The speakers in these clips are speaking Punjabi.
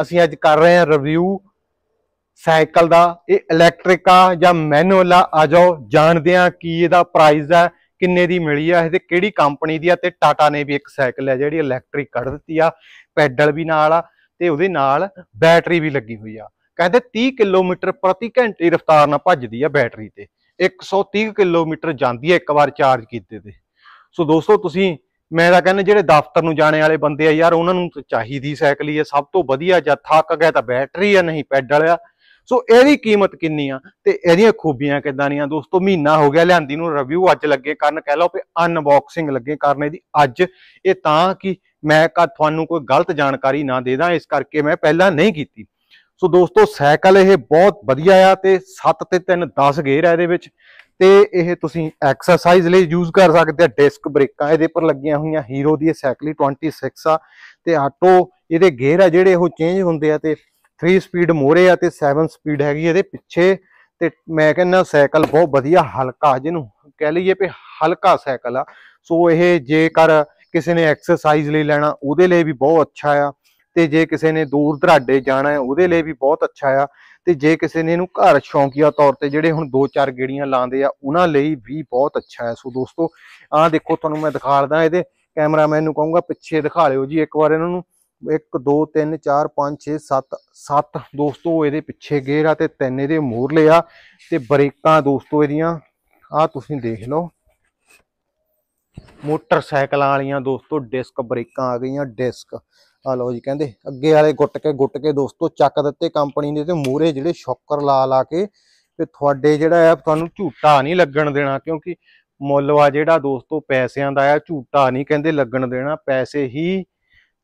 ਅਸੀਂ ਅੱਜ ਕਰ ਰਹੇ ਹਾਂ ਰਿਵਿਊ ਸਾਈਕਲ ਦਾ ਇਹ ਇਲੈਕਟ੍ਰਿਕ ਆ ਜਾਂ ਮੈਨੂਅਲ ਆ ਆ ਜਾਓ ਜਾਣਦੇ ਆ ਕੀ ਇਹਦਾ ਪ੍ਰਾਈਸ ਆ ਕਿੰਨੇ ਦੀ ਮਿਲੀ ਆ ਇਹਦੇ ਕਿਹੜੀ ਕੰਪਨੀ ਦੀ ਆ ਤੇ ਟਾਟਾ ਨੇ ਵੀ ਇੱਕ ਸਾਈਕਲ ਆ ਜਿਹੜੀ ਇਲੈਕਟ੍ਰਿਕ ਕੱਢ ਦਿੱਤੀ ਆ ਪੈਡਲ ਵੀ ਨਾਲ ਆ ਤੇ ਉਹਦੇ ਨਾਲ ਬੈਟਰੀ ਵੀ ਲੱਗੀ ਹੋਈ ਆ ਕਹਿੰਦੇ 30 ਕਿਲੋਮੀਟਰ ਪ੍ਰਤੀ ਘੰਟੇ ਰਫ਼ਤਾਰ ਨਾਲ ਭੱਜਦੀ ਆ ਬੈਟਰੀ ਤੇ 130 ਕਿਲੋਮੀਟਰ ਜਾਂਦੀ ਆ ਇੱਕ ਵਾਰ ਚਾਰਜ ਕੀਤੇ ਤੇ ਸੋ ਦੋਸਤੋ ਤੁਸੀਂ ਮੈਂ ਤਾਂ ਕਹਿੰਦਾ ਜਿਹੜੇ ਦਫ਼ਤਰ ਨੂੰ ਜਾਣੇ ਵਾਲੇ ਬੰਦੇ ਆ ਯਾਰ ਉਹਨਾਂ ਨੂੰ ਤਾਂ ਚਾਹੀਦੀ ਸਾਈਕਲ ਹੀ ਆ ਸਭ ਤੋਂ ਵਧੀਆ ਜਾਂ ਥੱਕ ਗਿਆ ਤਾਂ ਬੈਟਰੀ ਆ ਨਹੀਂ ਪੈਡਲ ਆ ਸੋ ਇਹਦੀ ਕੀਮਤ ਕਿੰਨੀ ਆ ਤੇ ਇਹਦੀਆਂ ਖੂਬੀਆਂ ਕਿੱਦਾਂ ਦੀਆਂ ਦੋਸਤੋ ਮਹੀਨਾ ਹੋ ਗਿਆ ਲਿਆਂਦੀ ਨੂੰ ਰਿਵਿਊ ਅੱਜ ਲੱਗੇ ਕਰਨ ਕਹਿ ਲਓ ਕਿ ਅਨਬਾਕਸਿੰਗ ਲੱਗੇ ਕਰਨ ਦੀ ਅੱਜ ਇਹ ਤਾਂ ਕਿ ਮੈਂ ਤੁਹਾਨੂੰ ਕੋਈ ਗਲਤ ਜਾਣਕਾਰੀ ਨਾ ਦੇ ਦਾਂ ਇਸ ਕਰਕੇ ਮੈਂ ਪਹਿਲਾਂ ਨਹੀਂ ਕੀਤੀ ਸੋ ਦੋਸਤੋ ਸਾਈਕਲ ਇਹ ਬਹੁਤ ਵਧੀਆ ਆ ਤੇ 7 ਤੇ 3 10 ਗੇਅਰ ਆ ਇਹਦੇ ਵਿੱਚ ਤੇ ਇਹ ਤੁਸੀਂ ਐਕਸਰਸਾਈਜ਼ ਲਈ ਯੂਜ਼ ਕਰ ਸਕਦੇ ਆ ਡਿਸਕ ਬ੍ਰੇਕਾਂ ਇਹਦੇ ਉੱਪਰ ਲੱਗੀਆਂ ਹੋਈਆਂ ਹੀਰੋ ਦੀ ਇਹ ਸਾਈਕਲੀ 26 ਆ ਤੇ ਆਟੋ ਇਹਦੇ ਗੇਅਰ ਆ ਜਿਹੜੇ ਉਹ ਚੇਂਜ ਹੁੰਦੇ ਆ ਤੇ 3 ਸਪੀਡ ਮੋਰੇ ਆ ਤੇ 7 ਸਪੀਡ ਹੈਗੀ ਇਹਦੇ ਪਿੱਛੇ ਤੇ ਮੈਂ ਕਹਿੰਦਾ ਸਾਈਕਲ ਬਹੁਤ ਵਧੀਆ ਹਲਕਾ ਜਿਹਨੂੰ ਕਹਿ ਲਈਏ ਵੀ ਹਲਕਾ ਸਾਈਕਲ ਆ ਸੋ ਇਹ ਜੇਕਰ ਕਿਸੇ ਨੇ ਐਕਸਰਸਾਈਜ਼ ਲਈ ਲੈਣਾ ਉਹਦੇ ਲਈ ਵੀ ਬਹੁਤ ਅੱਛਾ ਆ ਤੇ ਜੇ ਕਿਸੇ ਨੇ ਦੂਰ ਦਰਾਡੇ ਜਾਣਾ ਹੈ ਉਹਦੇ ਲਈ ਵੀ ਬਹੁਤ ਅੱਛਾ ਆ ਤੇ ਜੇ ਕਿਸੇ ਨੇ ਇਹਨੂੰ ਘਰ ਸ਼ੌਂਕੀਆ ਤੌਰ ਤੇ ਜਿਹੜੇ ਹੁਣ ਦੋ ਚਾਰ ਗੇੜੀਆਂ ਲਾਉਂਦੇ ਆ ਉਹਨਾਂ ਲਈ ਵੀ ਬਹੁਤ ਅੱਛਾ ਹੈ ਸੋ ਦੋਸਤੋ ਆਹ ਦੇਖੋ ਤੁਹਾਨੂੰ ਮੈਂ ਦਿਖਾ ਲਦਾ ਇਹਦੇ ਕੈਮਰਾਮੈਨ ਨੂੰ ਕਹੂੰਗਾ ਪਿੱਛੇ ਦਿਖਾ ਲਿਓ ਜੀ ਇੱਕ ਵਾਰ ਇਹਨਾਂ ਨੂੰ 1 2 3 4 5 6 7 7 ਦੋਸਤੋ ਇਹਦੇ ਪਿੱਛੇ ਗੇਰ ਆ ਤੇ ਤਿੰਨ ਇਹਦੇ ਮੋਹਰਲੇ ਆ ਤੇ ਬ੍ਰੇਕਾਂ ਦੋਸਤੋ ਇਹਦੀਆਂ ਆ ਤੁਸੀਂ ਦੇਖ ਲਓ ਮੋਟਰਸਾਈਕਲਾਂ ਵਾਲੀਆਂ ਦੋਸਤੋ ਡਿਸਕ ਬ੍ਰੇਕਾਂ ਆ ਗਈਆਂ ਡਿਸਕ ਆ ਲੋ ਜੀ ਕਹਿੰਦੇ ਅੱਗੇ ਵਾਲੇ ਗੁੱਟ ਕੇ ਗੁੱਟ ਕੇ ਦੋਸਤੋ ਚੱਕ ਦਿੱਤੇ ਕੰਪਨੀ ਦੇ ਤੇ ਮੂਰੇ ਜਿਹੜੇ ਸ਼ੌਕਰ ਲਾ ਲਾ ਕੇ ਤੇ ਤੁਹਾਡੇ ਜਿਹੜਾ ਆ ਤੁਹਾਨੂੰ ਝੂਟਾ ਨਹੀਂ ਲੱਗਣ ਦੇਣਾ ਕਿਉਂਕਿ ਮੁੱਲ ਆ ਜਿਹੜਾ ਦੋਸਤੋ ਪੈਸਿਆਂ ਦਾ ਆ ਝੂਟਾ ਨਹੀਂ ਕਹਿੰਦੇ ਲੱਗਣ ਦੇਣਾ ਪੈਸੇ ਹੀ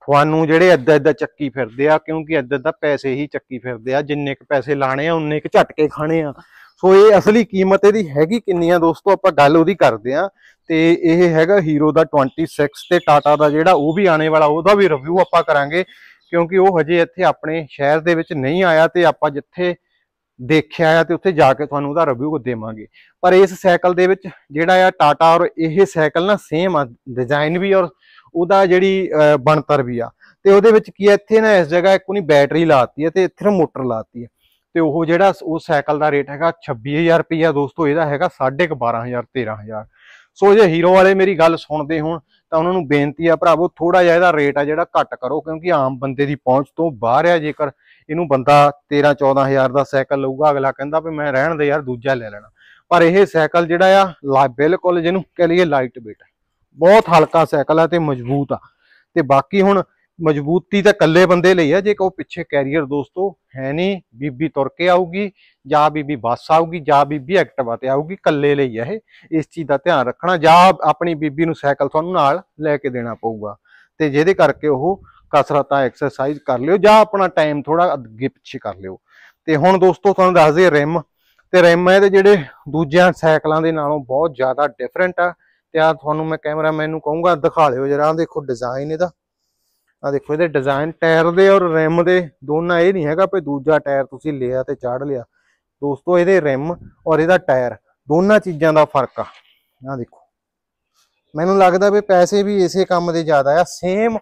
ਤੁਹਾਨੂੰ ਜਿਹੜੇ ਅੱਧਾ ਅੱਧਾ ਚੱਕੀ ਫਿਰਦੇ ਆ ਕਿਉਂਕਿ ਅੱਧਾ ਅੱਧਾ ਪੈਸੇ ਹੀ ਚੱਕੀ ਫਿਰਦੇ ਆ ਜਿੰਨੇ ਕ ਪੈਸੇ ਲਾਣੇ ਆ ਉਨੇ ਕ ਝਟਕੇ ਖਾਣੇ ਆ ਸੋ ਇਹ ਅਸਲੀ ਕੀਮਤ ਇਹਦੀ ਹੈਗੀ ਕਿੰਨੀ ਆ ਦੋਸਤੋ ਆਪਾਂ ਗੱਲ ਉਹਦੀ ਕਰਦੇ ਆ ਤੇ ਇਹ ਹੈਗਾ ਹੀਰੋ ਦਾ 26 ਤੇ ਟਾਟਾ ਦਾ ਜਿਹੜਾ ਉਹ ਵੀ ਆਣੇ ਵਾਲਾ ਉਹਦਾ ਵੀ ਰਿਵਿਊ ਆਪਾਂ ਕਰਾਂਗੇ ਕਿਉਂਕਿ ਉਹ ਹਜੇ ਇੱਥੇ ਆਪਣੇ ਸ਼ਹਿਰ ਦੇ ਵਿੱਚ ਨਹੀਂ ਆਇਆ ਤੇ ਆਪਾਂ ਜਿੱਥੇ ਦੇਖਿਆ ਆ ਤੇ ਉੱਥੇ ਜਾ ਕੇ ਤੁਹਾਨੂੰ ਉਹਦਾ ਰਿਵਿਊ ਦੇਵਾਂਗੇ ਪਰ ਇਸ ਸਾਈਕਲ ਦੇ ਵਿੱਚ ਜਿਹੜਾ ਆ ਟਾਟਾ ਔਰ ਇਹ ਸਾਈਕਲ ਨਾ ਸੇਮ ਆ ਡਿਜ਼ਾਈਨ ਵੀ ਔਰ ਉਹਦਾ ਜਿਹੜੀ ਬਣਤਰ ਵੀ ਆ ਤੇ ਉਹਦੇ ਵਿੱਚ ਕੀ ਇੱਥੇ ਨਾ ਇਸ ਜਗ੍ਹਾ ਇੱਕ ਨਹੀਂ ਬੈਟਰੀ ਲਾਤੀ ਹੈ ਤੇ ਇੱਥੇ ਮੋਟਰ ਲਾਤੀ ਹੈ ਤੇ ਉਹ ਜਿਹੜਾ ਉਹ ਸਾਈਕਲ ਦਾ ਰੇਟ ਹੈਗਾ 26000 ਰੁਪਇਆ ਦੋਸਤੋ ਇਹਦਾ ਹੈਗਾ 12500 13000 ਸੋ ਜੇ ਹੀਰੋ ਵਾਲੇ ਮੇਰੀ ਗੱਲ ਸੁਣਦੇ ਹੋਣ ਤਾਂ ਉਹਨਾਂ ਨੂੰ ਬੇਨਤੀ ਆ ਭਰਾਵੋ ਥੋੜਾ ਜਿਹਾ ਇਹਦਾ ਰੇਟ ਆ ਜਿਹੜਾ ਘੱਟ ਕਰੋ ਕਿਉਂਕਿ ਆਮ ਬੰਦੇ ਦੀ ਪਹੁੰਚ ਤੋਂ ਬਾਹਰ ਆ ਜੇਕਰ ਇਹਨੂੰ ਬੰਦਾ 13 14000 ਦਾ ਸਾਈਕਲ ਲਊਗਾ ਅਗਲਾ ਕਹਿੰਦਾ ਵੀ ਮੈਂ ਰਹਿਣ ਦੇ ਯਾਰ ਦੂਜਾ ਲੈ ਲੈਣਾ ਪਰ ਇਹ ਸਾਈਕਲ ਜਿਹੜਾ ਆ ਬਿਲਕੁਲ ਜਿਹਨੂੰ ਕਹ ਲਈਏ ਲਾਈਟ ਵੇਟ ਬਹੁਤ ਹਲਕਾ ਸਾਈਕਲ ਆ ਤੇ ਮਜ਼ਬੂਤ ਆ ਤੇ ਬਾਕੀ ਹੁਣ ਮਜ਼ਬੂਤੀ ਤਾਂ ਇਕੱਲੇ ਬੰਦੇ ਲਈ ਆ ਜੇ ਕੋ ਪਿੱਛੇ ਕੈਰੀਅਰ ਦੋਸਤੋ ਹੈ ਨਹੀਂ ਬੀਬੀ ਤੁਰ ਕੇ ਆਊਗੀ ਜਾਂ ਬੀਬੀ ਬੱਸ ਆਊਗੀ ਜਾਂ ਬੀਬੀ ਐਕਟਿਵਾ ਤੇ ਆਊਗੀ ਇਕੱਲੇ ਲਈ ਆ ਇਹ ਇਸ ਚੀਜ਼ ਦਾ ਧਿਆਨ ਰੱਖਣਾ ਜਾਂ ਆਪਣੀ ਬੀਬੀ ਨੂੰ ਸਾਈਕਲ ਤੁਹਾਨੂੰ ਨਾਲ ਲੈ ਕੇ ਦੇਣਾ ਪਊਗਾ ਤੇ ਜਿਹਦੇ ਕਰਕੇ ਉਹ ਕਸਰਤਾਂ ਐਕਸਰਸਾਈਜ਼ ਕਰ ਲਿਓ ਜਾਂ ਆਪਣਾ ਟਾਈਮ ਥੋੜਾ ਅੱਗੇ ਪਿੱਛੇ ਕਰ ਲਿਓ ਤੇ ਹੁਣ ਦੋਸਤੋ ਤੁਹਾਨੂੰ ਦੱਸਦੇ ਰਿਮ ਤੇ ਰਿਮ ਇਹਦੇ ਜਿਹੜੇ ਦੂਜਿਆਂ ਸਾਈਕਲਾਂ ਦੇ ਨਾਲੋਂ ਬਹੁਤ ਜ਼ਿਆਦਾ ਡਿਫਰੈਂਟ ਆ ਤੇ ਆ ਤੁਹਾਨੂੰ ਮੈਂ ਕੈਮਰਾਮੈਨ ਨੂੰ ਕਹੂੰਗਾ ਦਿਖਾ ਲਿਓ ਜਰਾ ਦੇਖੋ ਡਿਜ਼ਾਈਨ ਇਹਦਾ ਆ ਦੇਖੋ ਇਹਦੇ ਡਿਜ਼ਾਈਨ ਟਾਇਰ ਦੇ ਔਰ ਰਿਮ ਦੇ ਦੋਨਾਂ ਇਹ ਨਹੀਂ ਹੈਗਾ ਭਈ ਦੂਜਾ ਟਾਇਰ ਤੁਸੀਂ ਲਿਆ ਤੇ ਚਾੜ ਲਿਆ ਦੋਸਤੋ ਇਹਦੇ ਰਿਮ ਔਰ ਇਹਦਾ ਟਾਇਰ ਦੋਨਾਂ ਚੀਜ਼ਾਂ ਦਾ ਫਰਕ ਆ ਆ ਦੇਖੋ ਮੈਨੂੰ ਲੱਗਦਾ ਵੀ ਪੈਸੇ ਵੀ ਇਸੇ ਕੰਮ ਦੇ ਜ਼ਿਆਦਾ ਆ ਸੇਮ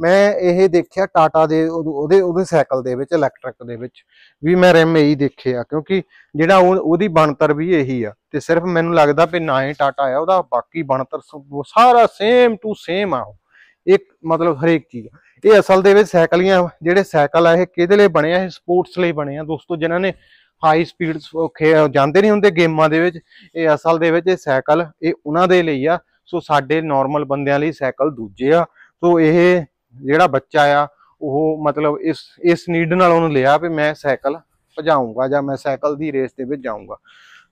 ਮੈਂ ਇਹ ਦੇਖਿਆ ਟਾਟਾ ਦੇ ਉਹਦੇ ਉਹਦੇ ਸਾਈਕਲ ਦੇ ਵਿੱਚ ਇਲੈਕਟ੍ਰਿਕ ਦੇ ਵਿੱਚ ਵੀ ਮੈਂ ਰਿਮ ਇਹੀ ਦੇਖਿਆ ਕਿਉਂਕਿ ਜਿਹੜਾ ਉਹਦੀ ਬਣਤਰ ਵੀ ਇਹੀ ਆ ਤੇ ਸਿਰਫ ਮੈਨੂੰ ਲੱਗਦਾ ਵੀ ਨਾ ਹੀ ਟਾਟਾ ਆ ਉਹਦਾ ਬਾਕੀ ਬਣਤਰ ਸਾਰਾ ਸੇਮ ਟੂ ਸੇਮ ਆ ਇੱਕ ਮਤਲਬ ਹਰੇਕ ਚੀਜ਼ ਇਹ ਅਸਲ ਦੇ ਵਿੱਚ ਸਾਈਕਲੀਆਂ ਜਿਹੜੇ ਸਾਈਕਲ ਆ ਇਹ ਕਿਹਦੇ ਲਈ ਬਣੇ ਆ ਇਹ ਸਪੋਰਟਸ ਲਈ ਬਣੇ ਆ ਦੋਸਤੋ ਜਿਨ੍ਹਾਂ ਨੇ ਹਾਈ ਸਪੀਡ ਜਾਂਦੇ ਨਹੀਂ ਹੁੰਦੇ ਗੇਮਾਂ ਦੇ ਵਿੱਚ ਇਹ ਅਸਲ ਦੇ ਵਿੱਚ ਇਹ ਸਾਈਕਲ ਇਹ ਉਹਨਾਂ ਦੇ ਲਈ ਆ ਸੋ ਸਾਡੇ ਨਾਰਮਲ ਬੰਦਿਆਂ ਲਈ ਸਾਈਕਲ ਦੂਜੇ ਆ ਸੋ ਇਹ ਜਿਹੜਾ ਬੱਚਾ ਆ ਉਹ ਮਤਲਬ ਇਸ ਇਸ ਨੀਡ ਨਾਲ ਉਹਨੂੰ ਲਿਆ ਵੀ ਮੈਂ ਸਾਈਕਲ ਭਜਾਉਂਗਾ ਜਾਂ ਮੈਂ ਸਾਈਕਲ ਦੀ ਰੇਸ ਦੇ ਵਿੱਚ ਜਾਊਂਗਾ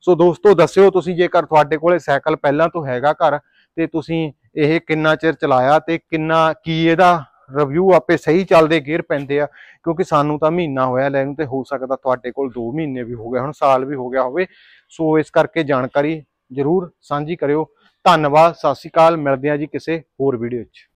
ਸੋ ਦੋਸਤੋ ਦੱਸਿਓ ਤੁਸੀਂ ਜੇਕਰ ਤੁਹਾਡੇ ਕੋਲੇ ਸਾਈਕਲ ਪਹਿਲਾਂ ਤੋਂ ਹੈਗਾ ਘਰ ਤੇ ਤੁਸੀਂ ਇਹ ਕਿੰਨਾ ਚਿਰ ਚਲਾਇਆ ਤੇ ਕਿੰਨਾ ਕੀ ਇਹਦਾ ਰਿਵਿਊ ਆਪੇ ਸਹੀ ਚੱਲਦੇ ਗੇਅਰ ਪੈਂਦੇ ਆ ਕਿਉਂਕਿ ਸਾਨੂੰ ਤਾਂ ਮਹੀਨਾ ਹੋਇਆ ਲੈਣ ਤੇ ਹੋ ਸਕਦਾ ਤੁਹਾਡੇ ਕੋਲ 2 ਮਹੀਨੇ ਵੀ ਹੋ ਗਏ ਹੁਣ ਸਾਲ ਵੀ ਹੋ ਗਿਆ ਹੋਵੇ ਸੋ ਇਸ ਕਰਕੇ ਜਾਣਕਾਰੀ ਜ਼ਰੂਰ ਸਾਂਝੀ ਕਰਿਓ ਧੰਨਵਾਦ ਸਤਿ ਸ਼੍ਰੀ ਅਕਾਲ ਮਿਲਦੇ ਆ ਜੀ ਕਿਸੇ ਹੋਰ ਵੀਡੀਓ 'ਚ